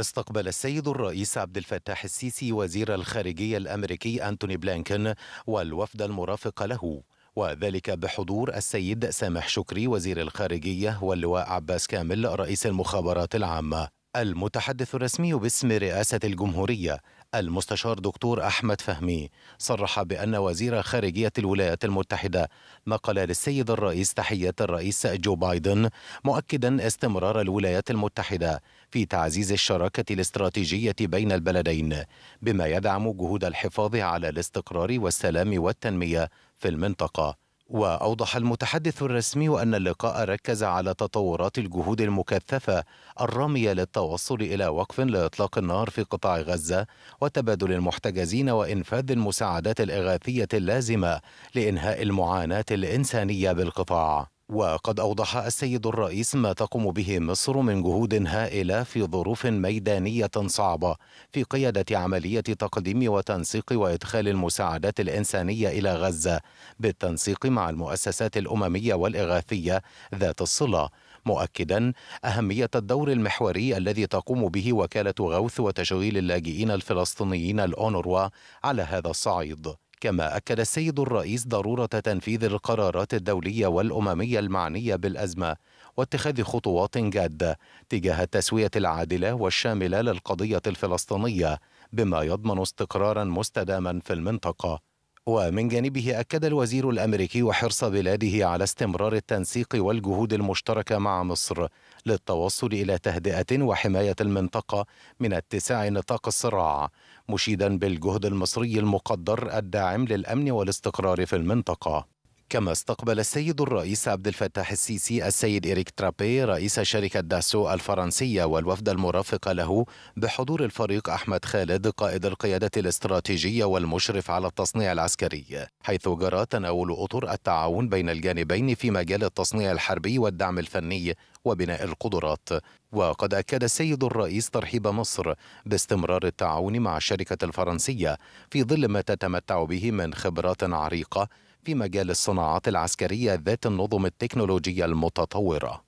استقبل السيد الرئيس عبد الفتاح السيسي وزير الخارجية الأمريكي أنتوني بلينكن والوفد المرافق له وذلك بحضور السيد سامح شكري وزير الخارجية واللواء عباس كامل رئيس المخابرات العامة المتحدث الرسمي باسم رئاسة الجمهورية المستشار دكتور أحمد فهمي صرح بأن وزير خارجية الولايات المتحدة نقل للسيد الرئيس تحية الرئيس جو بايدن مؤكدا استمرار الولايات المتحدة في تعزيز الشراكة الاستراتيجية بين البلدين بما يدعم جهود الحفاظ على الاستقرار والسلام والتنمية في المنطقة وأوضح المتحدث الرسمي أن اللقاء ركز على تطورات الجهود المكثفة الرامية للتوصل إلى وقف لإطلاق النار في قطاع غزة وتبادل المحتجزين وإنفاذ المساعدات الإغاثية اللازمة لإنهاء المعاناة الإنسانية بالقطاع وقد أوضح السيد الرئيس ما تقوم به مصر من جهود هائلة في ظروف ميدانية صعبة في قيادة عملية تقديم وتنسيق وإدخال المساعدات الإنسانية إلى غزة بالتنسيق مع المؤسسات الأممية والإغاثية ذات الصلة مؤكدا أهمية الدور المحوري الذي تقوم به وكالة غوث وتشغيل اللاجئين الفلسطينيين الأونروا على هذا الصعيد كما أكد السيد الرئيس ضرورة تنفيذ القرارات الدولية والأممية المعنية بالأزمة واتخاذ خطوات جادة تجاه التسوية العادلة والشاملة للقضية الفلسطينية بما يضمن استقرارا مستداما في المنطقة ومن جانبه أكد الوزير الأمريكي حرص بلاده على استمرار التنسيق والجهود المشتركة مع مصر للتوصل إلى تهدئة وحماية المنطقة من اتساع نطاق الصراع مشيدا بالجهد المصري المقدر الداعم للأمن والاستقرار في المنطقة كما استقبل السيد الرئيس عبد الفتاح السيسي السيد إريك ترابي رئيس شركة داسو الفرنسية والوفد المرافق له بحضور الفريق أحمد خالد قائد القيادة الاستراتيجية والمشرف على التصنيع العسكري حيث جرى تناول أطر التعاون بين الجانبين في مجال التصنيع الحربي والدعم الفني وبناء القدرات وقد أكد السيد الرئيس ترحيب مصر باستمرار التعاون مع الشركة الفرنسية في ظل ما تتمتع به من خبرات عريقة في مجال الصناعات العسكرية ذات النظم التكنولوجية المتطورة